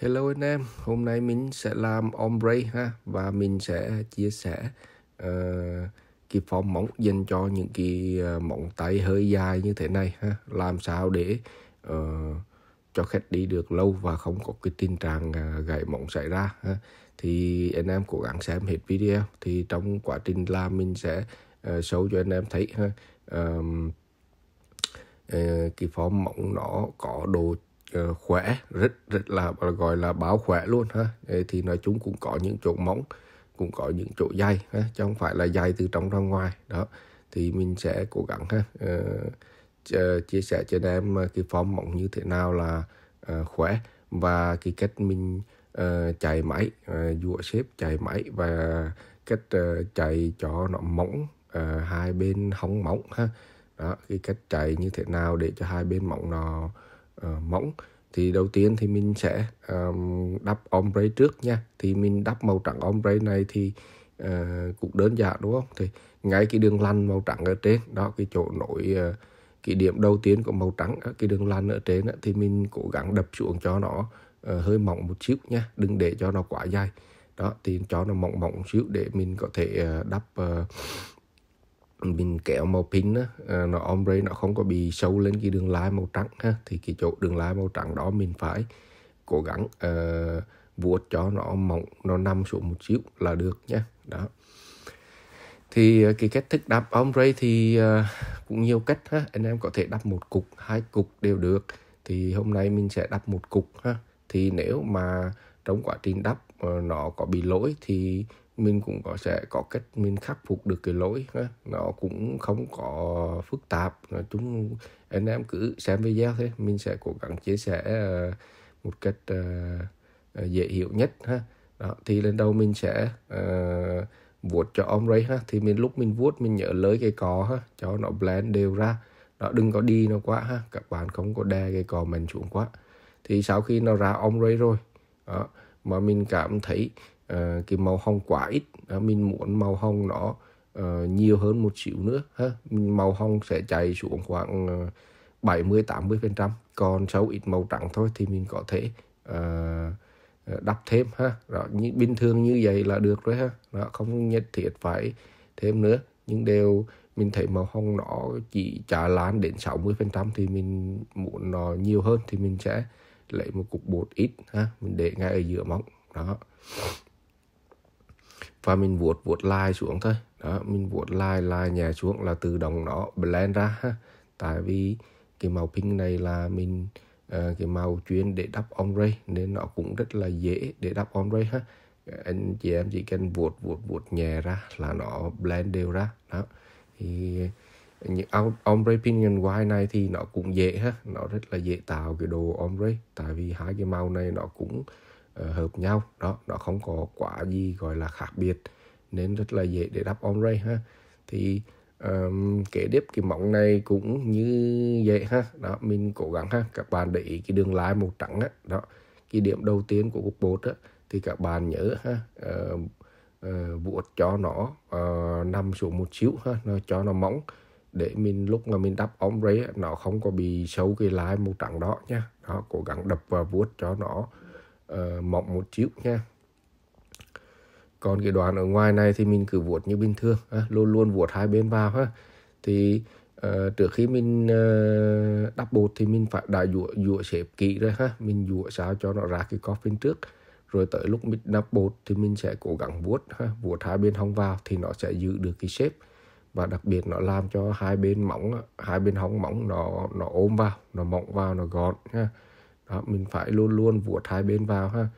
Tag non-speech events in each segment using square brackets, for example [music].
Hello anh em, hôm nay mình sẽ làm ombre ha và mình sẽ chia sẻ uh, cái form móng dành cho những cái uh, móng tay hơi dài như thế này ha, làm sao để uh, cho khách đi được lâu và không có cái tình trạng uh, gãy móng xảy ra ha. Thì anh em cố gắng xem hết video thì trong quá trình làm mình sẽ uh, show cho anh em thấy ha. Uh, uh, cái form móng nó có độ Ờ, khỏe rất rất là gọi là báo khỏe luôn ha thì nói chung cũng có những chỗ móng cũng có những chỗ dày ha chứ không phải là dày từ trong ra ngoài đó thì mình sẽ cố gắng ha ờ, ờ, chia sẻ cho em cái form mỏng như thế nào là khỏe và cái cách mình uh, chạy máy uh, dụa xếp chạy máy và cách uh, chạy cho nó móng hai bên hóng móng ha đó cái cách chạy như thế nào để cho hai bên mỏng nó uh, mỏng thì đầu tiên thì mình sẽ um, đắp ombre trước nha thì mình đắp màu trắng ombre này thì uh, cũng đơn giản đúng không thì ngay cái đường lăn màu trắng ở trên đó cái chỗ nổi uh, ờ, cái điểm đầu tiên của màu trắng cái đường lăn ở trên thì mình cố gắng đập xuống cho nó uh, hơi mỏng một chút nha đừng để cho nó quá dài đó thì cho nó mỏng mỏng xíu để mình có thể uh, đắp uh, mình kéo màu pin á, à, nó ombre nó không có bị sâu lên cái đường lái màu trắng ha thì cái chỗ đường lái màu trắng đó mình phải cố gắng uh, vuốt cho nó mỏng nó nằm xuống một chút là được nhé đó thì ờ, cái cách thức đắp ombre thì uh, cũng nhiều cách ha anh em có thể đắp một cục hai cục đều được thì hôm nay mình sẽ đắp một cục ha thì nếu mà trong quá trình đắp uh, nó có bị lỗi thì mình cũng có sẽ có cách mình khắc phục được cái lỗi nó cũng không có phức tạp chúng anh em cứ xem video thế mình sẽ cố gắng chia sẻ ờ, một cách ờ, ờ, dễ hiểu nhất ha đó, thì lần đầu mình sẽ uh, vuốt cho ombre ha thì mình lúc mình vuốt mình nhớ lấy cái cò ha cho nó blend đều ra đó đừng có đi nó quá ha các bạn không có đè cái cò mình xuống quá thì sau khi nó ra ombre rồi đó, mà mình cảm thấy Ờ, cái màu hồng quá ít uh, mình muốn màu hồng nó uh, nhiều hơn một xíu nữa ha màu hồng sẽ chạy xuống khoảng uh, 70 80 phần trăm còn sâu ít màu trắng thôi thì mình có thể uh, đắp thêm ha đó như, bình thường như vậy là được rồi ha đó, không nhất thiết phải thêm nữa nhưng đều mình thấy màu hồng nó chỉ trả lan đến 60 phần trăm thì mình muốn nó nhiều hơn thì mình sẽ lấy một cục bột ít ha mình để ngay ở giữa móng đó và mình vuốt vuốt lai xuống thôi đó mình vuốt lai lai nhẹ xuống là tự động nó blend ra ha. tại vì cái màu pink này là mình uh, cái màu chuyên để đắp ombre nên nó cũng rất là dễ để đắp ombre ha anh chị em chỉ cần vuốt vuốt vuốt nhẹ ra là nó blend đều ra đó thì những ombre pink and white này thì nó cũng dễ ha nó rất là dễ tạo cái đồ ombre tại vì hai cái màu này nó cũng Ờ, hợp nhau đó nó không có quá gì gọi là khác biệt nên rất là dễ để đắp ombre ha thì um, kế tiếp cái móng này cũng như vậy ha đó mình cố gắng ha các bạn để ý cái đường lái màu trắng á đó cái điểm đầu tiên của cục bột á thì các bạn nhớ ha uh, uh, vuốt cho nó uh, nằm xuống một xíu ha nó cho nó móng để mình lúc mà mình đắp ombre nó không có bị xấu cái lái màu trắng đó nha đó cố gắng đập và vuốt cho nó uh, ờ, mỏng một chút nha còn cái đoạn ở ngoài này thì mình cứ vuốt như bình thường ha, luôn luôn vuốt hai bên vào ha thì uh, trước khi mình uh, đắp bột thì mình phải đã dũa dũa xếp kỹ rồi ha mình dũa sao cho nó ra cái cóp bên trước rồi tới lúc mình đắp bột thì mình sẽ cố gắng vuốt ha vuốt hai bên hông vào thì nó sẽ giữ được cái shape và đặc biệt nó làm cho hai bên mỏng hai bên hông mỏng nó nó ôm vào nó mỏng vào nó gọn ha đó, mình phải luôn luôn vuốt hai bên vào ha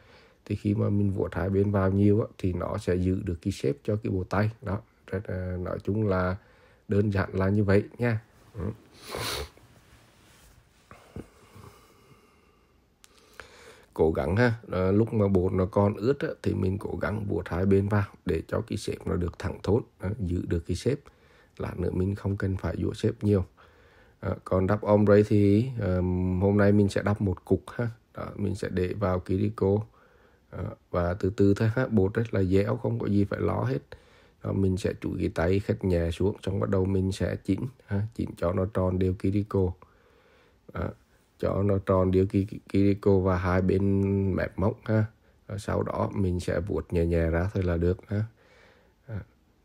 thì khi mà mình vuốt hai bên vào nhiều á, thì nó sẽ giữ được cái shape cho cái bộ tay đó rất nói chung là đơn giản là như vậy nha ừ. cố gắng ha lúc mà bột nó còn ướt á, thì mình cố gắng buộc hai bên vào để cho cái xếp nó được thẳng thốn giữ được cái xếp lát nữa mình không cần phải dũa xếp nhiều à, còn đắp ombre thì um, hôm nay mình sẽ đắp một cục ha đó, mình sẽ để vào Kiriko à, ờ, và từ từ thôi ha bột rất là dẻo không có gì phải lo hết đó, mình sẽ chuỗi cái tay khách nhà xuống xong bắt đầu mình sẽ chỉnh ha, chỉnh cho nó tròn đều Kiriko đó, cho nó tròn đều Kiriko và hai bên mép móc ha ờ, sau đó mình sẽ vuốt nhẹ nhẹ ra thôi là được ha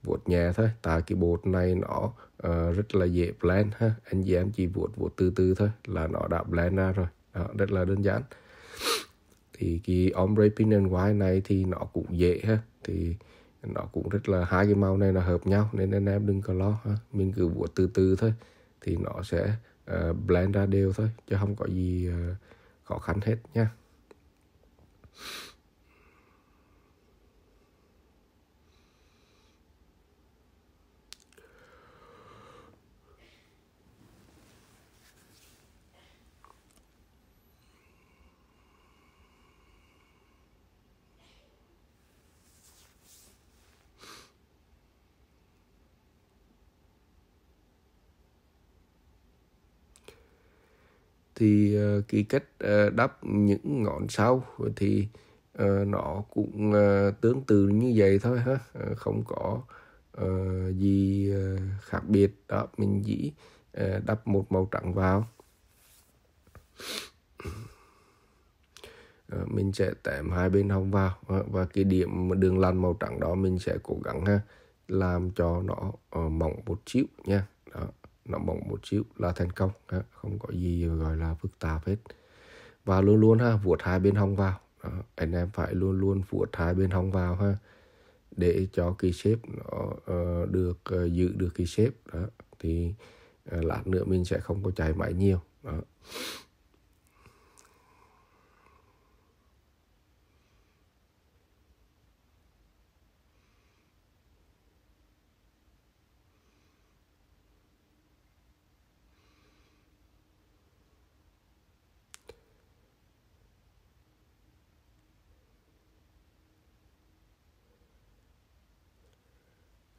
vuốt nhẹ thôi tại cái bột này nó uh, rất là dễ blend ha anh chị em chỉ vuốt vuốt từ từ thôi là nó đã blend ra rồi đó, rất là đơn giản thì cái ombre pink and white này thì nó cũng dễ ha thì nó cũng rất là hai cái màu này là hợp nhau nên anh em đừng có lo ha mình cứ vuốt từ từ thôi thì nó sẽ uh, blend ra đều thôi chứ không có gì uh, khó khăn hết nha thì uh, cái cách đắp những ngọn sau thì ờ, nó cũng ờ, tương tự như vậy thôi ha ờ, không có gì khác biệt đó mình chỉ đắp một màu trắng vào mình sẽ tém hai bên hông vào và cái điểm đường lăn màu trắng đó mình sẽ cố gắng ha làm cho nó mỏng một xíu nha đó nóng bỏng một xíu là thành công không có gì gọi là phức tạp hết và luôn luôn ha vuốt hai bên hông vào đó. anh em phải luôn luôn vuốt hai bên hông vào ha để cho cái xếp nó uh, được uh, giữ được cái xếp đó thì uh, lát nữa mình sẽ không có chảy máy nhiều đó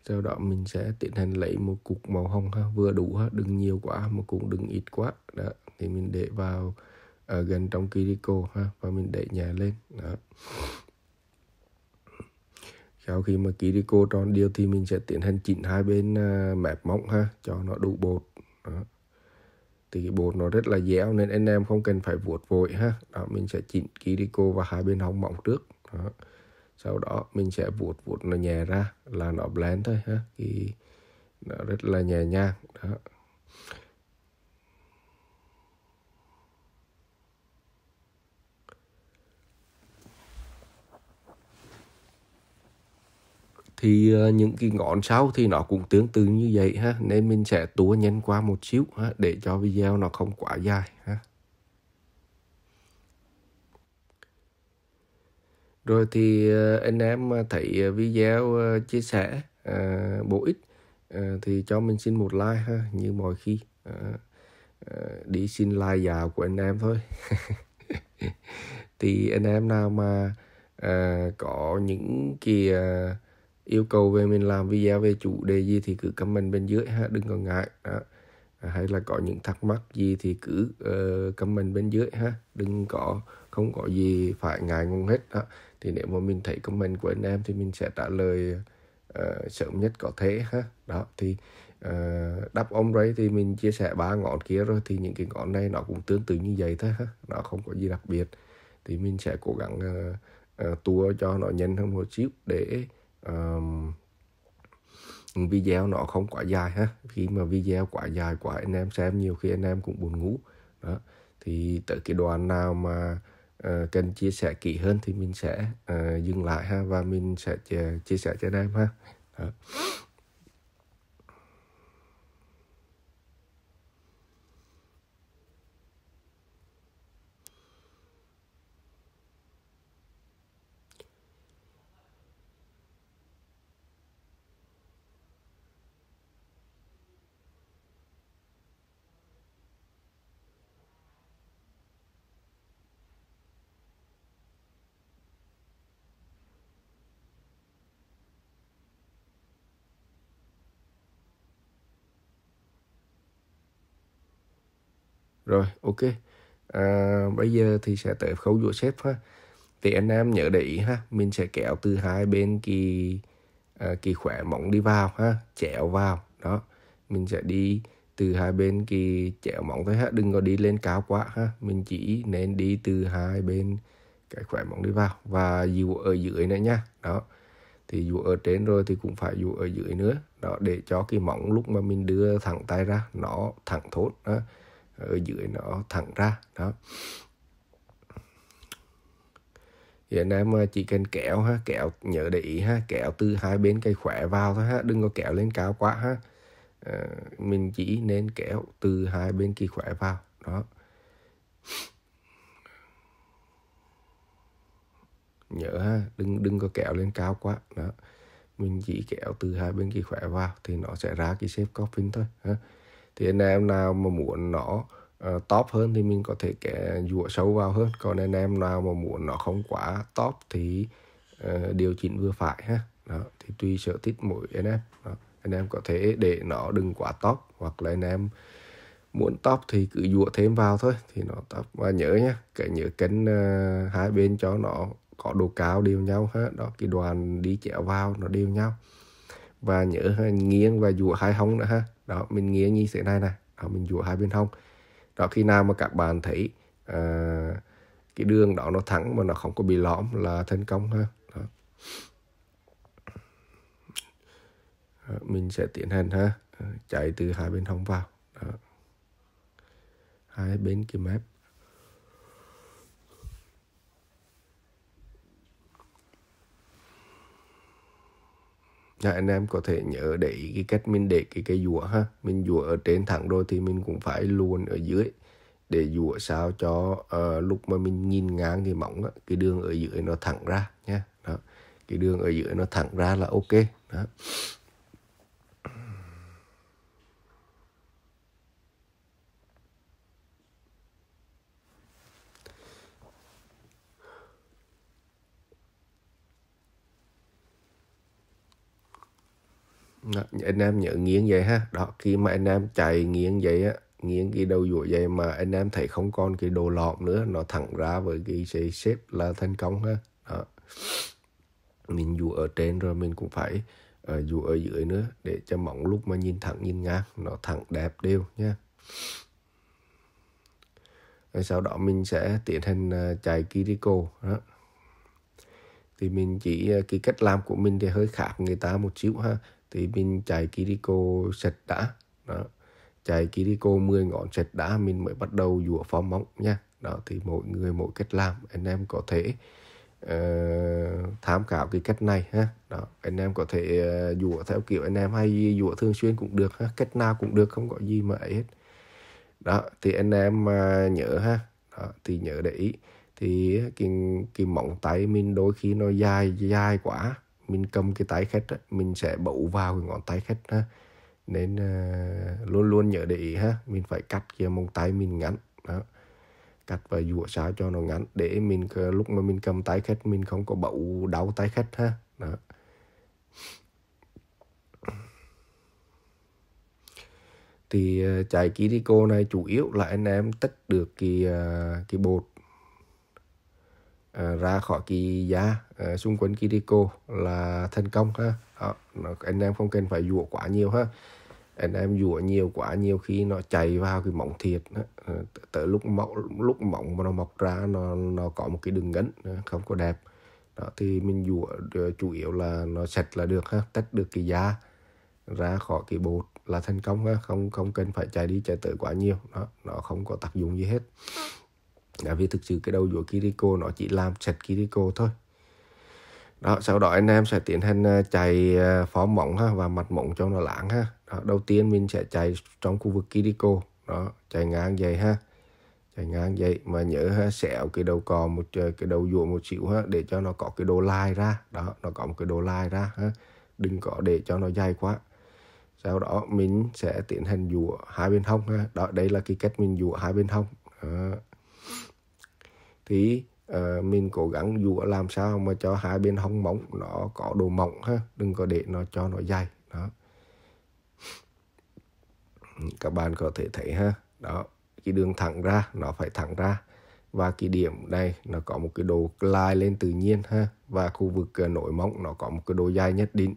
sau đó mình sẽ tiến hành lấy một cục màu hồng ha vừa đủ ha đừng nhiều quá mà cũng đừng ít quá đó thì mình để vào ở ờ, gần trong Kiriko ha và mình để nhà lên đó sau khi mà Kiriko tròn điều thì mình sẽ tiến hành chỉnh hai bên uh, ờ, mẹp mỏng ha cho nó đủ bột đó. thì cái bột nó rất là dẻo nên anh em không cần phải vuốt vội ha đó mình sẽ chỉnh Kiriko và hai bên hồng mỏng trước đó sau đó mình sẽ vuốt vuốt nó nhẹ ra là nó blend thôi ha thì nó rất là nhẹ nhàng đó thì ờ, những cái ngón sau thì nó cũng tương tự như vậy ha nên mình sẽ tua nhanh qua một xíu ha để cho video nó không quá dài ha rồi thì ờ, anh em ờ, thấy ờ, video chia sẻ à, bổ ích à, thì cho mình xin một like ha như mọi khi à, à, đi xin like giàu của anh em thôi [laughs] thì anh em nào mà à, có những kỳ à, yêu cầu về mình làm video về chủ đề gì thì cứ comment bên dưới ha đừng còn ngại đó hay là có những thắc mắc gì thì cứ uh, comment bên dưới ha đừng có không có gì phải ngại ngùng hết đó. thì nếu mà mình thấy comment của anh em thì mình sẽ trả lời uh, sớm nhất có thể ha đó thì uh, ờ, đắp ông đấy thì mình chia sẻ ba ngọn kia rồi thì những cái ngọn này nó cũng tương tự như vậy thôi ha nó không có gì đặc biệt thì mình sẽ cố gắng uh, uh, tua cho nó nhanh hơn một chút để um, video nó không quá dài ha khi mà video quá dài quá anh em xem nhiều khi anh em cũng buồn ngủ đó thì tới cái đoạn nào mà Ờ, cần chia sẻ kỹ hơn thì mình sẽ uh, dừng lại ha và mình sẽ ờ, chia sẻ trên em ha Đó. rồi ok à, bây giờ thì sẽ tới khâu dũa xếp ha thì anh em nhớ để ý ha mình sẽ kéo từ hai bên kỳ à, kỳ khỏe mỏng đi vào ha chéo vào đó mình sẽ đi từ hai bên kỳ chéo mỏng thôi ha đừng có đi lên cao quá ha mình chỉ nên đi từ hai bên cái khỏe mỏng đi vào và dù ở dưới nữa nha đó thì dù ở trên rồi thì cũng phải dù ở dưới nữa đó để cho cái mỏng lúc mà mình đưa thẳng tay ra nó thẳng thốt đó ở dưới nó thẳng ra đó thì anh em à, chỉ cần kéo ha kéo nhớ để ý ha kéo từ hai bên cây khỏe vào thôi ha đừng có kéo lên cao quá ha à, mình chỉ nên kéo từ hai bên cây khỏe vào đó nhớ ha đừng đừng có kéo lên cao quá đó mình chỉ kéo từ hai bên cây khỏe vào thì nó sẽ ra cái shape coffin thôi ha thì anh em nào mà muốn nó uh, top hơn thì mình có thể kẻ dũa sâu vào hơn còn anh em nào mà muốn nó không quá top thì uh, điều chỉnh vừa phải ha đó thì tùy sở thích mỗi anh em đó. anh em có thể để nó đừng quá top hoặc là anh em muốn top thì cứ dụa thêm vào thôi thì nó top và nhớ nhá cái nhớ cánh uh, ờ, hai bên cho nó có độ cao đều nhau ha đó cái đoàn đi chéo vào nó đều nhau và nhớ nghiêng và dũa hai hông nữa ha đó mình nghiêng như thế này nè đó mình dũa hai bên hông đó khi nào mà các bạn thấy à, cái đường đó nó thẳng mà nó không có bị lõm là thành công ha đó. Đó, mình sẽ tiến hành ha ờ, chạy từ hai bên hông vào đó. hai bên cái mép À, anh em có thể nhớ để ý cái cách mình để cái cây dũa ha mình dũa ở trên thẳng rồi thì mình cũng phải luôn ở dưới để dũa sao cho uh, lúc mà mình nhìn ngang cái móng á, cái đường ở dưới nó thẳng ra nha đó. cái đường ở dưới nó thẳng ra là ok đó đó, anh em nhớ nghiêng vậy ha đó khi mà anh em chạy nghiêng vậy á nghiêng cái đầu dũa vậy mà anh em thấy không còn cái đồ lọt nữa nó thẳng ra với cái xe xếp là thành công ha đó. mình dù ở trên rồi mình cũng phải uh, ờ, dù ở dưới nữa để cho mỏng lúc mà nhìn thẳng nhìn ngang nó thẳng đẹp đều nha rồi sau đó mình sẽ tiến hành uh, chạy Kiriko đó thì mình chỉ uh, cái cách làm của mình thì hơi khác người ta một xíu ha thì mình chạy Kiriko sạch đã đó chạy Kiriko 10 ngón sạch đã mình mới bắt đầu dũa phó móng nha đó thì mỗi người mỗi cách làm anh em có thể uh, tham khảo cái cách này ha đó anh em có thể uh, dũa theo kiểu anh em hay dũa thường xuyên cũng được ha cách nào cũng được không có gì mà ấy hết đó thì anh em uh, nhớ ha đó, thì nhớ để ý thì cái cái móng tay mình đôi khi nó dài dài quá mình cầm cái tay khách á, mình sẽ bấu vào cái ngón tay khách ha nên uh, luôn luôn nhớ để ý ha mình phải cắt kia móng tay mình ngắn đó cắt và dũa sao cho nó ngắn để mình lúc mà mình cầm tay khách mình không có bấu đau tay khách ha đó thì uh, chải cô này chủ yếu là anh em tích được cái uh, cái bột Ờ, ra khỏi kỳ giá à, xung quanh Kiriko là thành công ha đó, nó, anh em không cần phải dụa quá nhiều ha anh em dụa nhiều quá nhiều khi nó chạy vào cái mỏng thiệt đó. Ờ, tới lúc mỏng lúc mỏng mà nó mọc ra nó nó có một cái đường ngấn không có đẹp đó thì mình dụa chủ yếu là nó sạch là được ha tách được cái da ra khỏi cái bột là thành công ha không không cần phải chạy đi chạy tới quá nhiều đó nó không có tác dụng gì hết Tại dạ, vì thực sự cái đầu dũa Kiriko nó chỉ làm sạch Kiriko thôi. Đó, sau đó anh em sẽ tiến hành ờ, chạy ờ, phó mỏng ha, và mặt mỏng cho nó lãng ha. Đó, đầu tiên mình sẽ chạy trong khu vực Kiriko. Đó, chạy ngang vậy ha. Chạy ngang vậy mà nhớ ha, xẻo cái đầu cò một ờ, cái đầu dũa một xíu ha để cho nó có cái đồ lai ra. Đó, nó có một cái đồ lai ra ha. Đừng có để cho nó dày quá sau đó mình sẽ tiến hành dũa hai bên hông ha. đó đây là cái cách mình dũa hai bên hông đó thì uh, mình cố gắng dũa làm sao mà cho hai bên hông móng nó có độ mỏng ha đừng có để nó cho nó dày đó các bạn có thể thấy ha đó cái đường thẳng ra nó phải thẳng ra và cái điểm đây nó có một cái độ lai lên tự nhiên ha và khu vực ờ, nội móng nó có một cái độ dài nhất định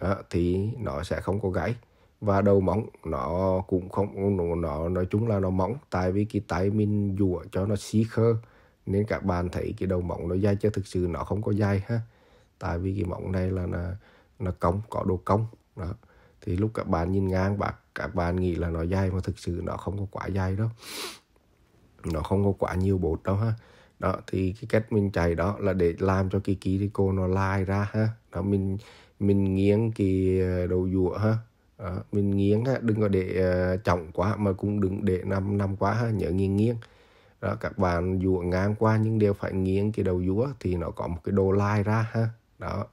đó, thì nó sẽ không có gãy và đầu móng nó cũng không nó nói chung là nó mỏng tại vì cái tay mình dũa cho nó xí khơ nên các bạn thấy cái đầu mỏng nó dai chứ thực sự nó không có dai ha tại vì cái mỏng này là nó, nó cong có độ cong đó thì lúc các bạn nhìn ngang bạn các bạn nghĩ là nó dai mà thực sự nó không có quá dai đâu nó không có quá nhiều bột đâu ha đó thì cái cách mình chạy đó là để làm cho cái cô nó lai ra ha đó mình mình nghiêng cái ờ, đầu dũa ha đó, mình nghiêng ha đừng có để uh, quá mà cũng đừng để nằm nằm quá ha nhớ nghiêng nghiêng đó các bạn dũa ngang qua nhưng đều phải nghiêng cái đầu dúa thì nó có một cái đồ lai ra ha đó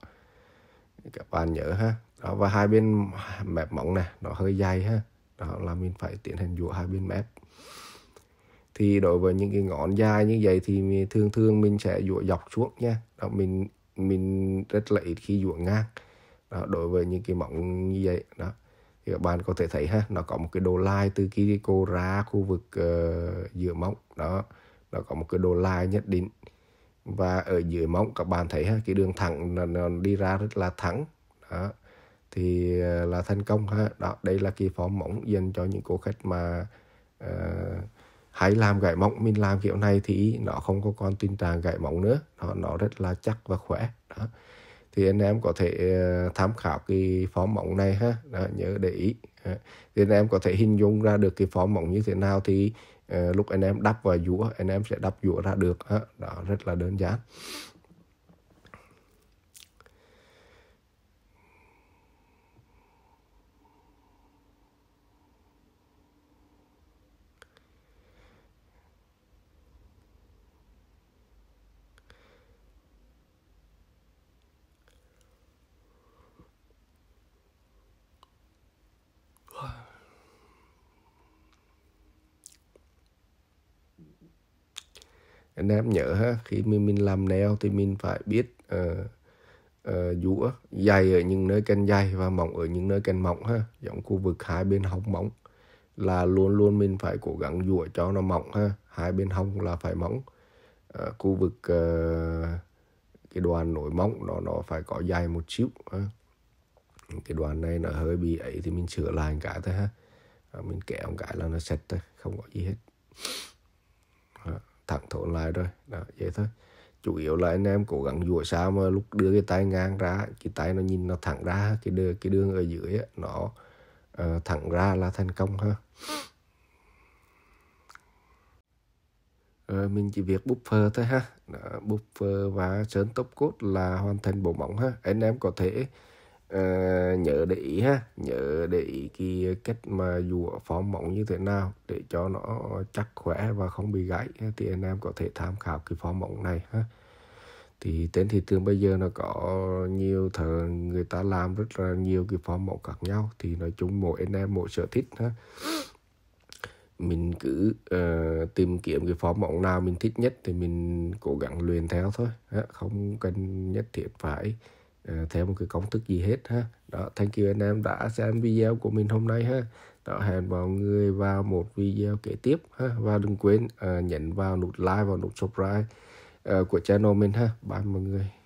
các bạn nhớ ha đó và hai bên mép mỏng này nó hơi dày ha đó là mình phải tiến hành dũa hai bên mép thì đối với những cái ngón dài như vậy thì thường thường mình sẽ dũa dọc xuống nha đó mình mình rất là ít khi dũa ngang đó, đối với những cái mỏng như vậy đó thì các bạn có thể thấy ha nó có một cái đồ lai từ khi cô ra khu vực uh, giữa móng đó nó có một cái đồ lai nhất định và ở dưới móng các bạn thấy ha cái đường thẳng nó, nó đi ra rất là thẳng đó thì uh, là thành công ha đó đây là cái form móng dành cho những cô khách mà uh, ờ, hãy làm gãy móng mình làm kiểu này thì nó không có còn tình trạng gãy móng nữa đó, nó rất là chắc và khỏe đó thì anh em có thể ờ, tham khảo cái phó mỏng này ha đó, nhớ để ý thì anh em có thể hình dung ra được cái phó mỏng như thế nào thì uh, lúc anh em đắp vào dũa anh em sẽ đắp dũa ra được đó, đó rất là đơn giản anh em nhớ ha khi mình, mình làm nail thì mình phải biết uh, uh, dũa dày ở những nơi cần dày và mỏng ở những nơi cần mỏng ha giống khu vực hai bên hông mỏng là luôn luôn mình phải cố gắng dũa cho nó mỏng ha hai bên hông là phải mỏng uh, khu vực uh, cái đoàn nổi mỏng nó nó phải có dài một chút. ha. cái đoàn này nó hơi bị ấy thì mình sửa lại cái thôi ha ờ, mình kéo cái là nó sạch thôi không có gì hết thẳng thốn lại rồi đó vậy thôi chủ yếu là anh em cố gắng dũa sao mà lúc đưa cái tay ngang ra cái tay nó nhìn nó thẳng ra cái đường cái đường ở dưới ấy, nó uh, thẳng ra là thành công ha rồi ờ, mình chỉ việc buffer thôi ha đó, buffer và sơn top cốt là hoàn thành bộ móng ha anh em có thể à, nhớ để ý ha nhớ để ý cái cách mà dùa phó mỏng như thế nào để cho nó chắc khỏe và không bị gãy thì anh em có thể tham khảo cái phó mỏng này ha thì trên thị trường bây giờ nó có nhiều thợ người ta làm rất là nhiều cái phó mẫu khác nhau thì nói chung mỗi anh em mỗi sở thích ha mình cứ uh, tìm kiếm cái phó mẫu nào mình thích nhất thì mình cố gắng luyện theo thôi không cần nhất thiết phải uh, theo một cái công thức gì hết ha đó thank you anh em đã xem video của mình hôm nay ha đó hẹn mọi người vào một video kế tiếp ha và đừng quên uh, nhấn vào nút like và nút subscribe uh, của channel mình ha bye mọi người